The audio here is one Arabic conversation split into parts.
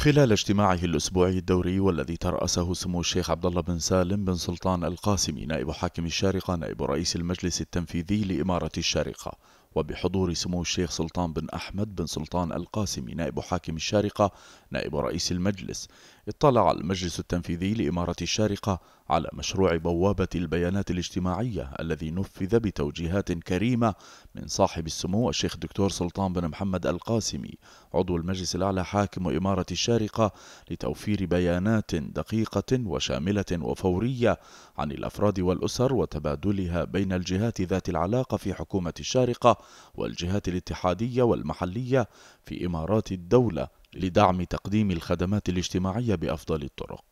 خلال اجتماعه الأسبوعي الدوري والذي ترأسه سمو الشيخ عبد الله بن سالم بن سلطان القاسمي نائب حاكم الشارقة نائب رئيس المجلس التنفيذي لإمارة الشارقة وبحضور سمو الشيخ سلطان بن أحمد بن سلطان القاسمي نائب حاكم الشارقة نائب رئيس المجلس اطلع المجلس التنفيذي لإمارة الشارقة على مشروع بوابة البيانات الاجتماعية الذي نفذ بتوجيهات كريمة من صاحب السمو الشيخ دكتور سلطان بن محمد القاسمي عضو المجلس الأعلى حاكم إمارة الشارقة لتوفير بيانات دقيقة وشاملة وفورية عن الأفراد والأسر وتبادلها بين الجهات ذات العلاقة في حكومة الشارقة والجهات الاتحادية والمحلية في إمارات الدولة لدعم تقديم الخدمات الاجتماعية بأفضل الطرق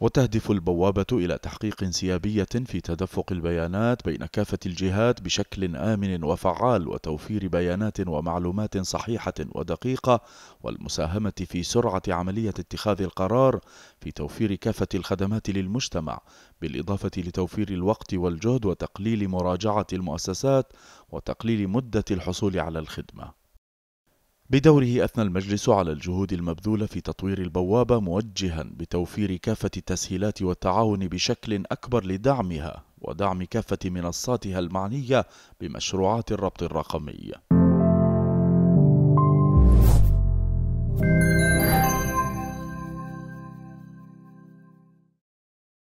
وتهدف البوابة إلى تحقيق انسيابية في تدفق البيانات بين كافة الجهات بشكل آمن وفعال وتوفير بيانات ومعلومات صحيحة ودقيقة والمساهمة في سرعة عملية اتخاذ القرار في توفير كافة الخدمات للمجتمع بالإضافة لتوفير الوقت والجهد وتقليل مراجعة المؤسسات وتقليل مدة الحصول على الخدمة بدوره أثنى المجلس على الجهود المبذولة في تطوير البوابة موجها بتوفير كافة التسهيلات والتعاون بشكل أكبر لدعمها ودعم كافة منصاتها المعنية بمشروعات الربط الرقمي